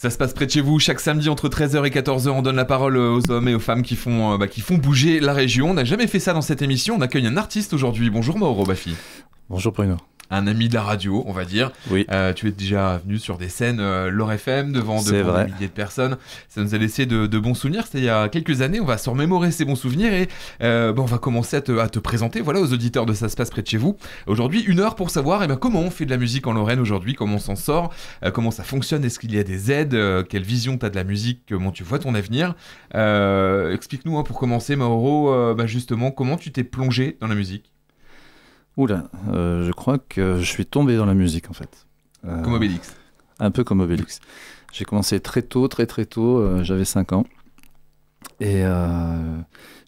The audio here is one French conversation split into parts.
Ça se passe près de chez vous. Chaque samedi entre 13h et 14h, on donne la parole aux hommes et aux femmes qui font, euh, bah, qui font bouger la région. On n'a jamais fait ça dans cette émission. On accueille un artiste aujourd'hui. Bonjour Mauro Bafi. Bonjour Bruno un ami de la radio, on va dire. Oui. Euh, tu es déjà venu sur des scènes euh, l'ORFM devant, des milliers de personnes. Ça nous a laissé de, bons souvenirs. C'était il y a quelques années. On va se remémorer ces bons souvenirs et euh, bon, on va commencer à te, présenter voilà, aux auditeurs de Ça se passe près de chez vous. Aujourd'hui, une heure pour savoir et eh ben, comment on fait de la musique en Lorraine aujourd'hui, comment on s'en sort, comment ça fonctionne, est-ce qu'il y a des aides, quelle vision tu as de la musique, comment tu vois ton avenir. Explique-nous hein, pour commencer, Mauro, bah, justement, comment tu t'es plongé dans la musique Oula, euh, je crois que je suis tombé dans la musique en fait. Euh, comme Obélix. Un peu comme Obélix. J'ai commencé très tôt, très très tôt, euh, j'avais 5 ans. Et euh,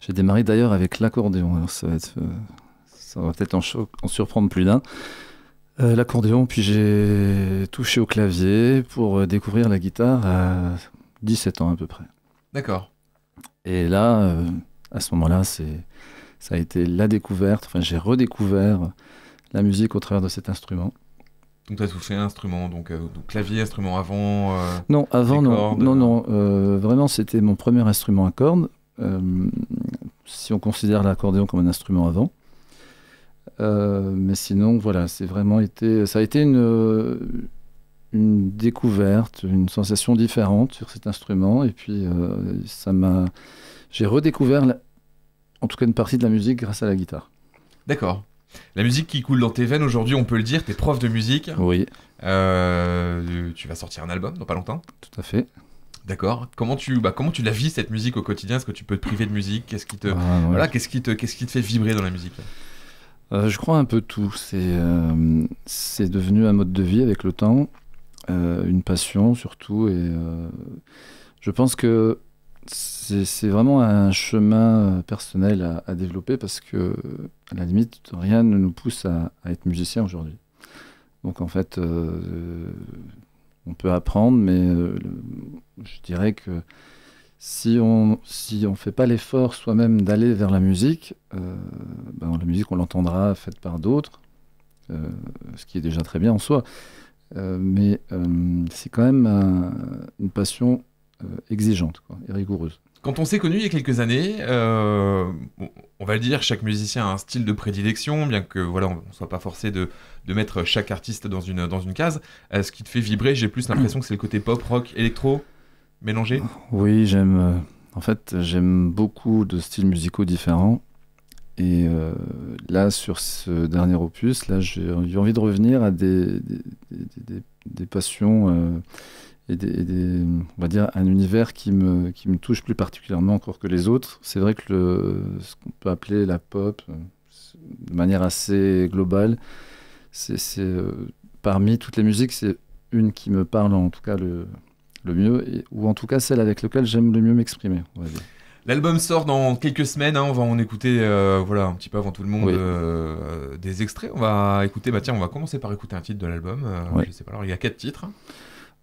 j'ai démarré d'ailleurs avec l'accordéon. ça va, peut-être en, en, surprendre plus d'un. l'accordéon, puis j'ai touché au clavier pour découvrir la guitare à 17 ans à peu près. D'accord. Et là, à ce moment-là, c'est ça a été la découverte, enfin j'ai redécouvert la musique au travers de cet instrument. Donc tu as tout un instrument, donc, euh, clavier, instrument avant euh, Non, avant non. non. Euh. Non, vraiment c'était mon premier instrument à cordes, si on considère l'accordéon comme un instrument avant. mais sinon, voilà, c'est vraiment été, ça a été une, une découverte, une sensation différente sur cet instrument. Et puis, ça m'a, j'ai redécouvert la, en tout cas une partie de la musique grâce à la guitare. D'accord. La musique qui coule dans tes veines aujourd'hui, on peut le dire, t'es prof de musique. Oui. Euh, tu vas sortir un album dans pas longtemps. Tout à fait. D'accord. Comment tu bah, comment tu la vis cette musique au quotidien Est-ce que tu peux te priver de musique Qu'est-ce qui te ah, voilà Qu'est-ce qui te qu'est-ce qui te fait vibrer dans la musique euh, Je crois un peu tout. C'est euh, c'est devenu un mode de vie avec le temps, une passion surtout et je pense que c'est vraiment un chemin euh, personnel à, développer parce que, à la limite, rien ne nous pousse à, être musicien aujourd'hui. Donc, en fait, euh, on peut apprendre, mais euh, je dirais que si on si on fait pas l'effort soi-même d'aller vers la musique, ben, la musique, on l'entendra faite par d'autres, ce qui est déjà très bien en soi. mais c'est quand même une passion euh, exigeante et rigoureuse. Quand on s'est connu il y a quelques années, euh, on va le dire, chaque musicien a un style de prédilection, bien que voilà, on ne soit pas forcé de, mettre chaque artiste dans une, dans une case. est euh, ce qui te fait vibrer, j'ai plus l'impression que c'est le côté pop, rock, électro mélangé. Oui, j'aime. en fait, j'aime beaucoup de styles musicaux différents. Et là, sur ce dernier opus, là, j'ai envie de revenir à des, des passions et, on va dire, un univers qui me, qui me touche plus particulièrement encore que les autres. C'est vrai que le, ce qu'on peut appeler la pop, euh, de manière assez globale, c'est, euh, parmi toutes les musiques, c'est une qui me parle en tout cas le, mieux, ou en tout cas celle avec laquelle j'aime le mieux m'exprimer. L'album sort dans quelques semaines, hein, on va en écouter euh, voilà, un petit peu avant tout le monde des extraits. On va écouter, bah tiens, on va commencer par écouter un titre de l'album. Je sais pas, il y a quatre titres. Hein.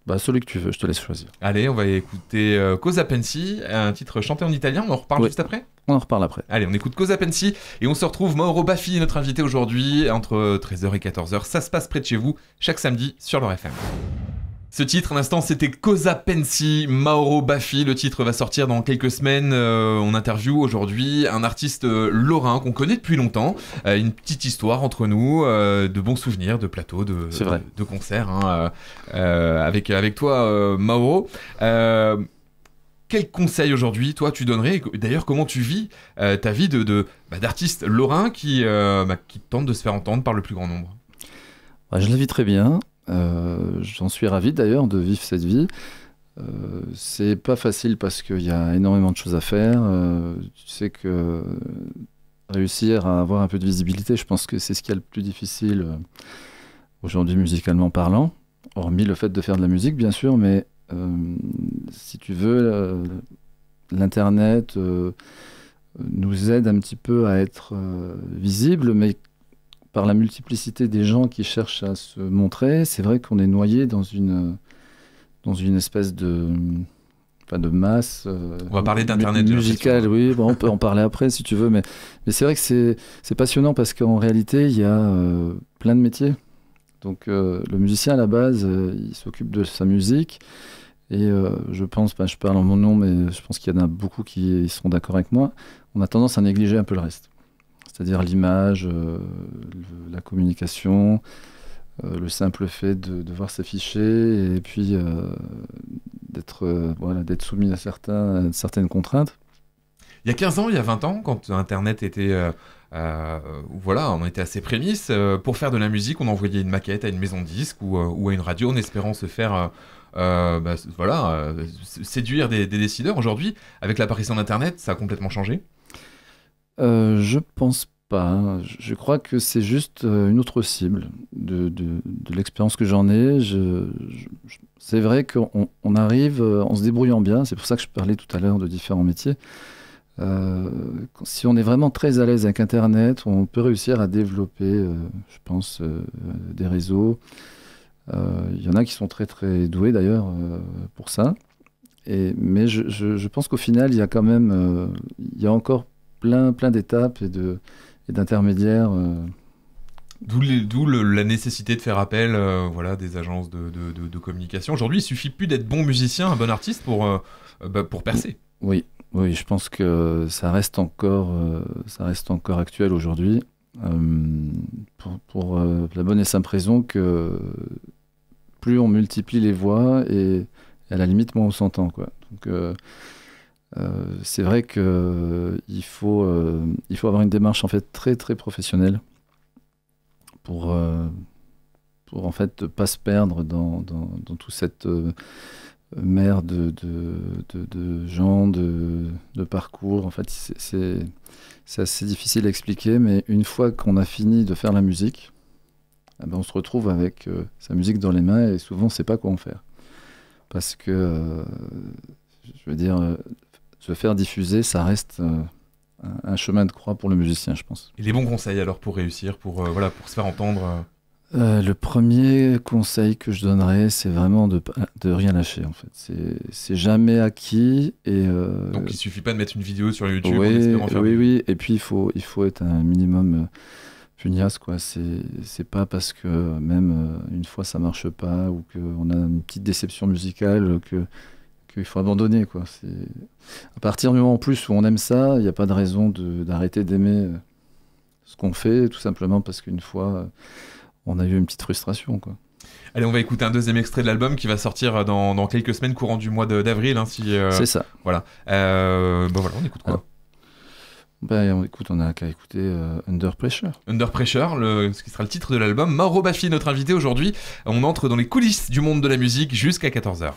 Bah, celui que tu veux, je te laisse choisir. Allez, on va écouter euh, Cosa Pensi, un titre chanté en italien. On en reparle juste après On en reparle après. Allez, on écoute Cosa Pensi et on se retrouve. Mauro Baffi notre invité aujourd'hui. Entre 13h et 14h, ça se passe près de chez vous, chaque samedi sur l'ORFM. Ce titre, à l'instant, c'était Cosa Pensi, Mauro Baffi. Le titre va sortir dans quelques semaines. Euh, on interview aujourd'hui un artiste euh, lorrain qu'on connaît depuis longtemps. Euh, une petite histoire entre nous, de bons souvenirs, de plateaux, de, de, concerts hein, avec, avec toi, Mauro. quel conseil aujourd'hui, toi, tu donnerais D'ailleurs, comment tu vis ta vie de, bah, d'artiste lorrain qui, bah, qui tente de se faire entendre par le plus grand nombre bah, Je la vis très bien. Euh, j'en suis ravi d'ailleurs de vivre cette vie. Euh, c'est pas facile parce qu'il y a énormément de choses à faire. Euh, tu sais que réussir à avoir un peu de visibilité, je pense que c'est ce qui est le plus difficile aujourd'hui musicalement parlant, hormis le fait de faire de la musique bien sûr, mais si tu veux, l'Internet nous aide un petit peu à être visible, mais par la multiplicité des gens qui cherchent à se montrer, c'est vrai qu'on est noyé dans une, dans une espèce de, enfin de masse. Euh, on va parler d'Internet. musical oui, on peut en parler après si tu veux, mais, mais c'est vrai que c'est passionnant parce qu'en réalité, il y a euh, plein de métiers. Donc euh, le musicien, à la base, il s'occupe de sa musique. Et je pense, ben, je parle en mon nom, mais je pense qu'il y en a beaucoup qui seront d'accord avec moi. On a tendance à négliger un peu le reste c'est-à-dire l'image, euh, la communication, euh, le simple fait de, voir s'afficher et puis euh, d'être voilà, soumis à, certains, certaines contraintes. Il y a 15 ans, il y a 20 ans, quand Internet était... voilà, on était à ses prémices. pour faire de la musique, on envoyait une maquette à une maison de disque ou, à une radio en espérant se faire, bah, voilà, séduire des décideurs. Aujourd'hui, avec l'apparition d'Internet, ça a complètement changé. Je euh, Je pense pas. Je crois que c'est juste euh, une autre cible de, de, l'expérience que j'en ai. Je, c'est vrai qu'on on arrive euh, en se débrouillant bien. C'est pour ça que je parlais tout à l'heure de différents métiers. si on est vraiment très à l'aise avec Internet, on peut réussir à développer, je pense, des réseaux. Il y en a qui sont très très doués d'ailleurs pour ça. Et, mais je, je pense qu'au final, il y a quand même, il y a encore plein, plein d'étapes et de et d'intermédiaires. Euh. D'où, d'où la nécessité de faire appel euh, voilà, des agences de, de, de, communication. Aujourd'hui, il suffit plus d'être bon musicien, un bon artiste pour, euh, bah, pour percer. Oui, oui, je pense que ça reste encore, ça reste encore actuel aujourd'hui. pour, la bonne et simple raison que plus on multiplie les voix et, à la limite, moins on s'entend. Quoi. Donc euh, c'est vrai que euh, il faut, euh, il faut avoir une démarche en fait très très professionnelle pour pour en fait pas se perdre dans, dans, toute cette mer de, de, gens, de, de parcours. En fait, c'est assez difficile à expliquer, mais une fois qu'on a fini de faire la musique, eh ben, on se retrouve avec sa musique dans les mains et souvent on ne sait pas quoi en faire. Parce que, je veux dire, se faire diffuser, ça reste euh, un chemin de croix pour le musicien, je pense. Et les bons conseils alors pour réussir, pour, euh, voilà, pour se faire entendre euh Le premier conseil que je donnerais, c'est vraiment de, de rien lâcher en fait. C'est jamais acquis. Et, Donc il suffit pas de mettre une vidéo sur YouTube Oui, en faire Oui, oui, et puis il faut, il faut être un minimum pugnace quoi. C'est pas parce que même une fois ça marche pas ou qu'on a une petite déception musicale que qu'il faut abandonner. Quoi. À partir du moment en plus où on aime ça, il n'y a pas de raison d'arrêter d'aimer euh, ce qu'on fait, tout simplement parce qu'une fois, euh, on a eu une petite frustration. Quoi. Allez, on va écouter un deuxième extrait de l'album qui va sortir euh, dans, dans, quelques semaines, courant du mois d'avril. Hein, si, C'est ça. Voilà. voilà, on écoute quoi ben, on écoute, on a qu'à écouter Under Pressure. Under Pressure, le, ce qui sera le titre de l'album. Mauro Baffi, notre invité aujourd'hui. On entre dans les coulisses du monde de la musique jusqu'à 14h.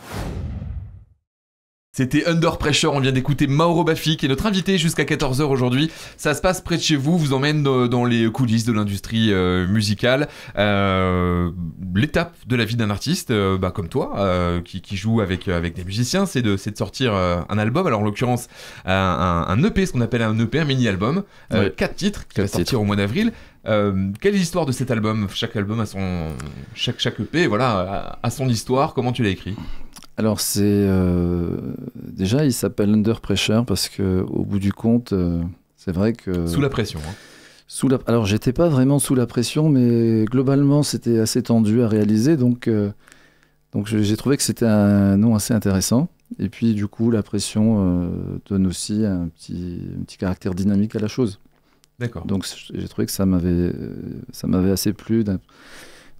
C'était Under Pressure, on vient d'écouter Mauro Baffi qui est notre invité jusqu'à 14h aujourd'hui. Ça se passe près de chez vous, vous emmène dans les coulisses de l'industrie euh, musicale. Euh, l'étape de la vie d'un artiste, euh, bah, comme toi, qui, joue avec, des musiciens, c'est de, sortir un album, alors en l'occurrence un, EP, ce qu'on appelle un EP, un mini-album, quatre titres qui va sortir au mois d'avril. quelle est l'histoire de cet album Chaque album a son. Chaque, chaque EP, voilà, a son histoire. Comment tu l'as écrit alors c'est euh, déjà il s'appelle Under Pressure parce que au bout du compte euh, c'est vrai que sous la pression. Hein. Sous la, alors j'étais pas vraiment sous la pression mais globalement c'était assez tendu à réaliser donc euh, donc j'ai trouvé que c'était un nom assez intéressant et puis du coup la pression donne aussi un petit petit caractère dynamique à la chose. D'accord. Donc j'ai trouvé que ça m'avait ça m'avait assez plu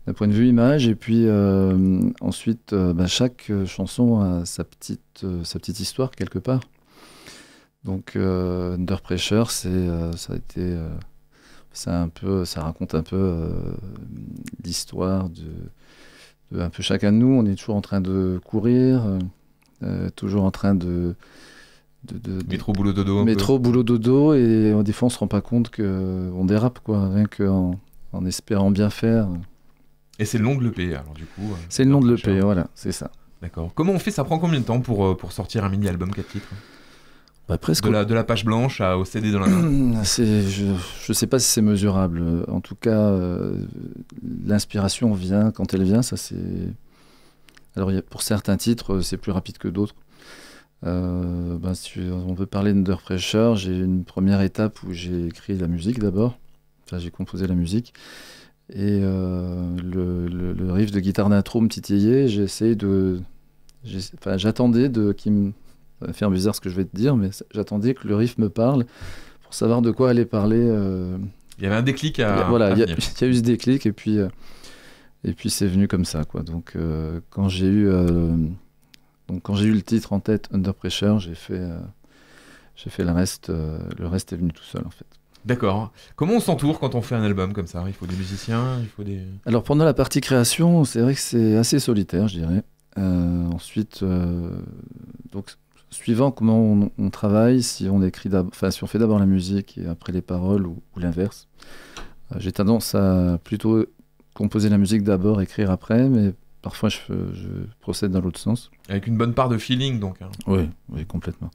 d'un point de vue image. Et puis euh, ensuite, euh, bah, chaque euh, chanson a sa petite, sa petite histoire quelque part. Donc Under Pressure, c'est ça a été, ça un peu, ça raconte un peu l'histoire de, un peu chacun de nous. On est toujours en train de courir, toujours en train de de, de, métro boulot dodo métro boulot dodo et des fois on se rend pas compte qu'on dérape quoi rien qu'en en espérant bien faire et c'est le nom de l'EP, alors du coup. Euh, c'est le nom de l'EP, voilà, c'est ça. D'accord. Comment on fait Ça prend combien de temps pour, euh, pour sortir un mini-album 4 titres bah, presque. De la, de la, page blanche à, au CD dans la main. je ne sais pas si c'est mesurable. En tout cas, euh, l'inspiration vient quand elle vient. Ça, c'est. Alors, pour certains titres, c'est plus rapide que d'autres. Bah, si on peut parler d'Under Pressure. J'ai une première étape où j'ai écrit la musique d'abord. Enfin, j'ai composé la musique. Et euh, le, riff de guitare d'intro me titillait. J'essayais de. J'attendais de. me... faire bizarre ce que je vais te dire, mais j'attendais que le riff me parle pour savoir de quoi aller parler. Euh, il y avait un déclic à. Voilà, il y, a eu ce déclic et puis. Euh, et puis c'est venu comme ça, quoi. Donc quand j'ai eu. Donc quand j'ai eu le titre en tête, Under Pressure, j'ai fait. J'ai fait le reste. le reste est venu tout seul, en fait. D'accord. Comment on s'entoure quand on fait un album comme ça Il faut des musiciens, il faut des... Alors pendant la partie création, c'est vrai que c'est assez solitaire, je dirais. Euh, ensuite, euh, donc suivant comment on, travaille, si on écrit, si on fait d'abord la musique et après les paroles ou, l'inverse. Euh, j'ai tendance à plutôt composer la musique d'abord, écrire après, mais parfois je, procède dans l'autre sens. Avec une bonne part de feeling donc. Hein. Oui, oui, complètement.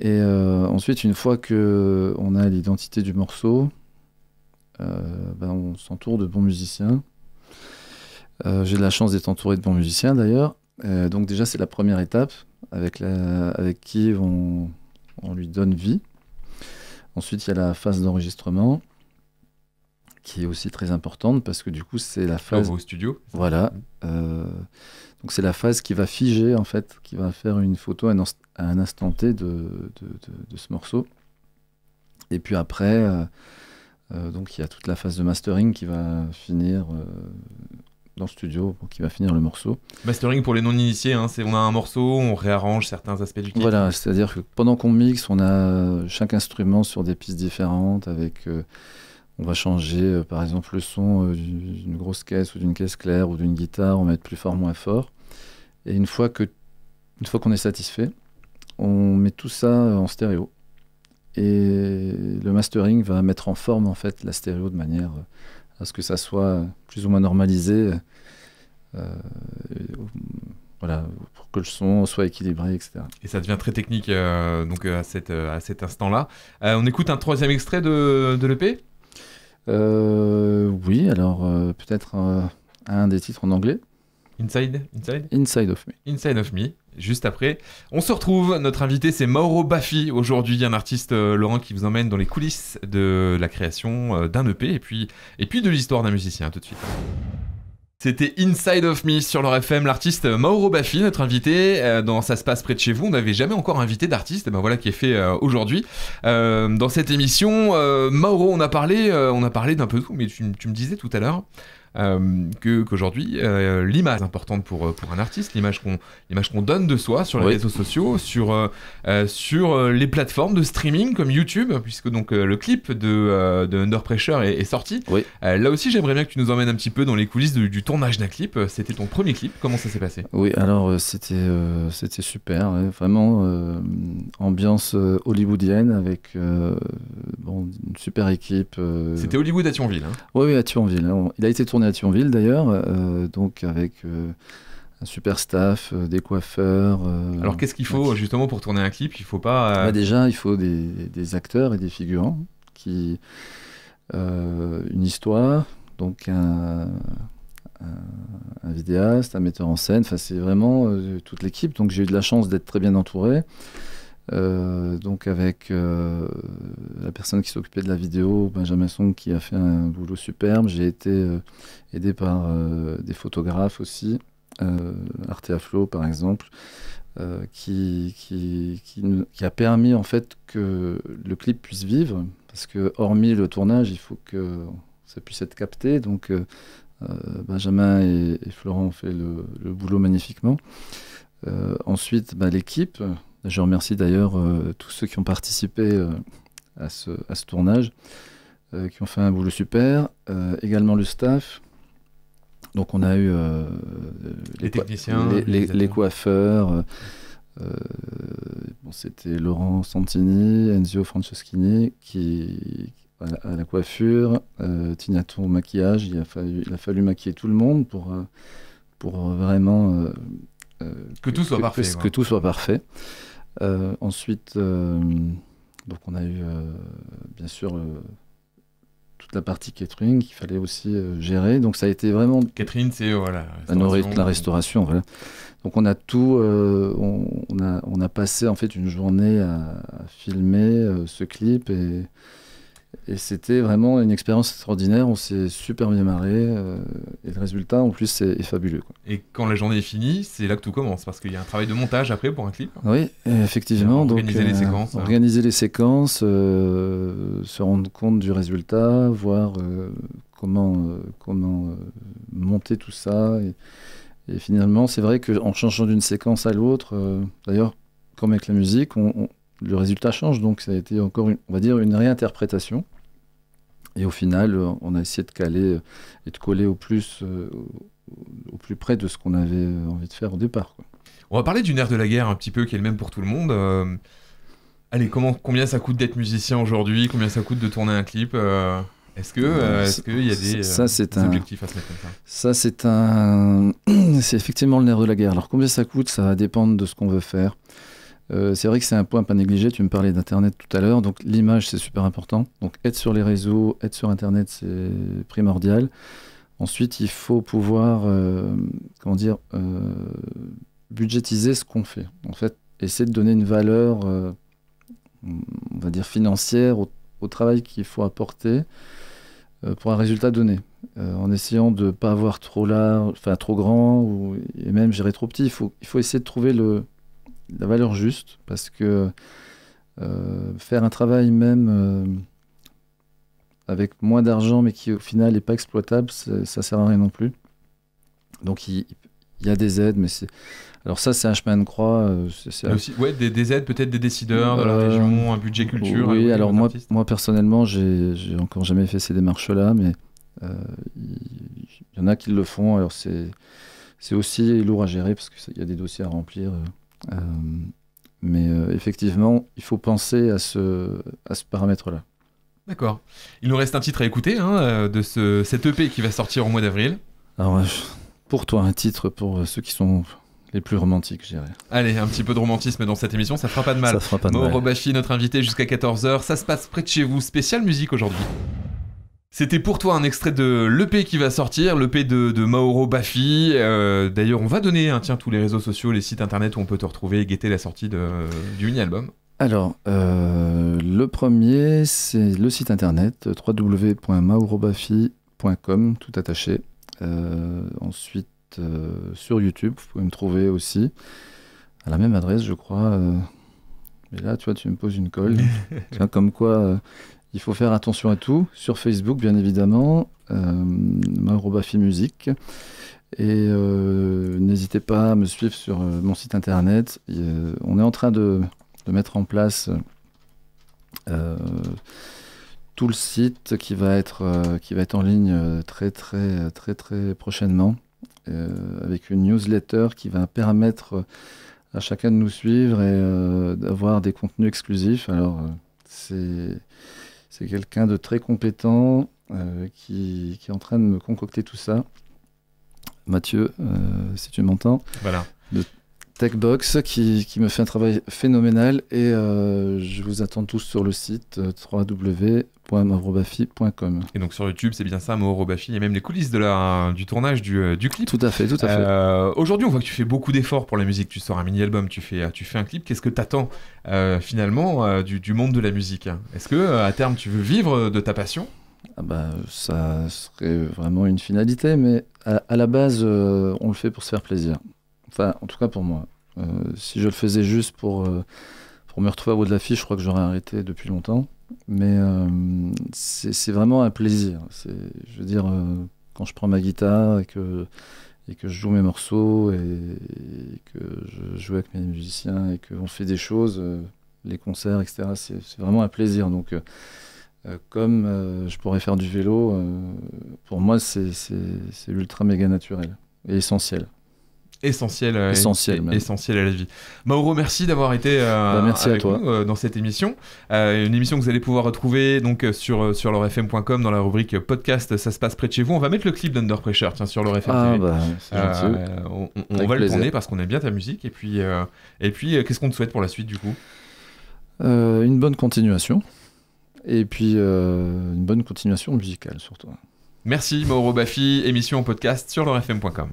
Et euh, ensuite, une fois que on a l'identité du morceau, euh, ben, on s'entoure de bons musiciens. Euh, j'ai de la chance d'être entouré de bons musiciens d'ailleurs. donc déjà, c'est la première étape avec, qui on, lui donne vie. Ensuite, il y a la phase d'enregistrement qui est aussi très importante parce que du coup c'est la phase au studio voilà mm. euh, donc c'est la phase qui va figer en fait qui va faire une photo à un, instant T de, de, ce morceau et puis après euh, euh, donc il y a toute la phase de mastering qui va finir dans le studio qui va finir le morceau. Mastering pour les non-initiés, hein, c'est on a un morceau, on réarrange certains aspects du clip. Voilà, c'est-à-dire que pendant qu'on mixe, on a chaque instrument sur des pistes différentes avec on va changer euh, par exemple le son euh, d'une grosse caisse ou d'une caisse claire ou d'une guitare, on va être plus fort, moins fort. Et une fois que une fois qu'on est satisfait, on met tout ça euh, en stéréo. Et le mastering va mettre en forme en fait la stéréo de manière à ce que ça soit plus ou moins normalisé. voilà, pour que le son soit équilibré, etc. Et ça devient très technique donc à, à cet instant-là. on écoute un troisième extrait de, de l'EP euh, oui, alors euh, peut-être euh, un des titres en anglais. Inside, Inside of Me. Inside of Me, juste après. On se retrouve, notre invité c'est Mauro Baffi, aujourd'hui un artiste, Laurent, qui vous emmène dans les coulisses de la création d'un EP et puis, et puis de l'histoire d'un musicien, tout de suite. C'était Inside of Me sur leur FM, l'artiste Mauro Baffi, notre invité euh, dans Ça se passe près de chez vous. On n'avait jamais encore invité d'artiste, eh ben voilà qui est fait euh, aujourd'hui. Euh, dans cette émission, Mauro, on a parlé, on a parlé d'un peu tout, mais tu me disais tout à l'heure euh, qu'aujourd'hui, euh, l'image est importante pour, euh, pour un artiste, l'image qu'on qu'on donne de soi sur les réseaux sociaux, sur, euh, sur les plateformes de streaming comme YouTube, puisque donc le clip de, de Under Pressure est, sorti. Oui. là aussi, j'aimerais bien que tu nous emmènes un petit peu dans les coulisses du tournage d'un clip. C'était ton premier clip, comment ça s'est passé Oui, alors c'était c'était super, hein. vraiment ambiance hollywoodienne avec bon, une super équipe. C'était Hollywood à Thionville. Hein oui, oui, à Thionville. Hein. Il a été tourné à Thionville d'ailleurs, euh, donc avec euh, un super staff, euh, des coiffeurs. Alors qu'est-ce qu'il faut justement pour tourner un clip Il faut pas. Bah, déjà, il faut des, acteurs et des figurants qui une histoire, donc un, un, vidéaste, un metteur en scène. Enfin, c'est vraiment toute l'équipe. Donc j'ai eu de la chance d'être très bien entouré. Euh, donc avec euh, la personne qui s'occupait de la vidéo, Benjamin Song, qui a fait un boulot superbe. J'ai été euh, aidé par des photographes aussi, Arteaflow par exemple, qui, qui, qui, qui, a permis en fait que le clip puisse vivre, parce que hormis le tournage, il faut que ça puisse être capté. Donc Benjamin et, Florent ont fait le, boulot magnifiquement. ensuite, bah, l'équipe, je remercie d'ailleurs euh, tous ceux qui ont participé euh, à, ce, tournage, euh, qui ont fait un boulot super, également le staff. Donc on a eu les, techniciens, les, coiffeurs. C'était Laurent Santini, Enzio Franceschini qui, à, la, coiffure, Tignato maquillage. Il a, fallu, maquiller tout le monde pour, pour vraiment que, tout soit parfait. que tout soit parfait. Euh, ensuite, euh, donc on a eu euh, bien sûr toute la partie catering qu'il fallait aussi gérer. Donc ça a été vraiment c'est voilà la restauration, voilà. Donc on a tout, on, a on a passé en fait une journée à, à filmer ce clip et et c'était vraiment une expérience extraordinaire. On s'est super bien marré. Euh, et le résultat, en plus, est, fabuleux. Et quand la journée est finie, c'est là que tout commence. Parce qu'il y a un travail de montage après pour un clip. Oui, effectivement. Donc, organiser, les euh, séquences, hein. organiser les séquences. Euh, se rendre compte du résultat, voir comment, comment monter tout ça. Et, finalement, c'est vrai qu'en changeant d'une séquence à l'autre, d'ailleurs, comme avec la musique, on le résultat change. Donc ça a été encore, une, on va dire, une réinterprétation. Et au final, euh, on a essayé de caler euh, et de coller au plus, euh, au plus près de ce qu'on avait envie de faire au départ. On va parler du nerf de la guerre un petit peu qui est le même pour tout le monde. allez, comment, combien ça coûte d'être musicien aujourd'hui Combien ça coûte de tourner un clip Est-ce que, qu'il y a des, ça, objectifs à se mettre comme ça Ça, c'est un, c'est effectivement le nerf de la guerre. Alors combien ça coûte Ça va dépendre de ce qu'on veut faire. Euh, c'est vrai que c'est un point pas négligé. Tu me parlais d'Internet tout à l'heure. Donc, l'image, c'est super important. Donc, être sur les réseaux, être sur Internet, c'est primordial. Ensuite, il faut pouvoir, euh, comment dire, euh, budgétiser ce qu'on fait. En fait, essayer de donner une valeur, on va dire, financière au, travail qu'il faut apporter pour un résultat donné. en essayant de ne pas avoir trop large, enfin trop grand, ou, et même gérer trop petit. il faut essayer de trouver le, la valeur juste, parce que euh, faire un travail même euh, avec moins d'argent, mais qui au final n'est pas exploitable, ça, ne sert à rien non plus. Donc il, y a des aides, mais c'est alors ça, c'est un chemin de croix. Euh, c'est... des, aides peut-être des décideurs de la région, un budget culture. Oui, alors moi, moi personnellement, j'ai, j'ai encore jamais fait ces démarches-là, mais il y, en a qui le font. Alors c'est, c'est aussi lourd à gérer parce qu'il y a des dossiers à remplir. Euh, mais euh, effectivement, il faut penser à ce, à ce paramètre-là. D'accord. Il nous reste un titre à écouter hein, euh, de ce, cet EP qui va sortir au mois d'avril. Alors, pour toi, un titre pour ceux qui sont les plus romantiques, je Allez, un petit peu de romantisme dans cette émission, ça fera pas de mal. Ça fera notre invité jusqu'à 14h. Ça se passe près de chez vous. spécial musique aujourd'hui. C'était pour toi un extrait de l'EP qui va sortir, l'EP de, de Mauro Baffi. Euh, d'ailleurs, on va donner tiens, tous les réseaux sociaux, les sites internet où on peut te retrouver et guetter la sortie du mini-album. Alors, euh, le premier, c'est le site internet euh, www.maurobaffi.com, tout attaché. ensuite, sur YouTube, vous pouvez me trouver aussi à la même adresse, je crois. Mais là, tu vois, tu me poses une colle. comme quoi il faut faire attention à tout. Sur Facebook, bien évidemment, euh, Musique. Et euh, n'hésitez pas à me suivre sur euh, mon site internet. on est en train de, de mettre en place euh, tout le site qui va être, qui va être en ligne très très très très prochainement. avec une newsletter qui va permettre à chacun de nous suivre et d'avoir des contenus exclusifs. Alors c'est c'est quelqu'un de très compétent euh, qui, est en train de me concocter tout ça. Mathieu, euh, si tu m'entends. Voilà. Techbox qui, me fait un travail phénoménal et euh, je vous attends tous sur le site euh, www.maurobafi.com Et donc sur YouTube, c'est bien ça, y a même les coulisses de la, du tournage du, euh, du, clip. Tout à fait, tout à fait. Aujourd'hui, on voit que tu fais beaucoup d'efforts pour la musique. Tu sors un mini-album, tu fais, tu fais un clip. Qu'est-ce que t'attends euh, finalement du, monde de la musique Est-ce que à terme, tu veux vivre de ta passion ah bah, ça serait vraiment une finalité, mais à, à la base, on le fait pour se faire plaisir. Enfin, en tout cas pour moi. Euh, si je le faisais juste pour, euh, pour me retrouver au bout de fiche, je crois que j'aurais arrêté depuis longtemps. Mais euh, c'est vraiment un plaisir. Je veux dire, quand je prends ma guitare et que et que je joue mes morceaux et, que je joue avec mes musiciens et qu'on fait des choses, les concerts, etc. C'est vraiment un plaisir. Donc, comme je pourrais faire du vélo, pour moi, c'est ultra méga naturel et essentiel essentiel, euh, essentiel, essentiel à la vie. Mauro, merci d'avoir été euh, bah, avec Nous, euh, dans cette émission. une émission que vous allez pouvoir retrouver donc sur, sur leurfm.com dans la rubrique podcast Ça se passe près de chez vous. On va mettre le clip d'Under Pressure tiens, sur l'orfm. Ah, bah, on, va le donner parce qu'on aime bien ta musique. Et puis, et puis qu'est-ce qu'on te souhaite pour la suite du coup Une bonne continuation. Et puis une bonne continuation musicale surtout. Merci Mauro Baffi, émission podcast sur leurfm.com.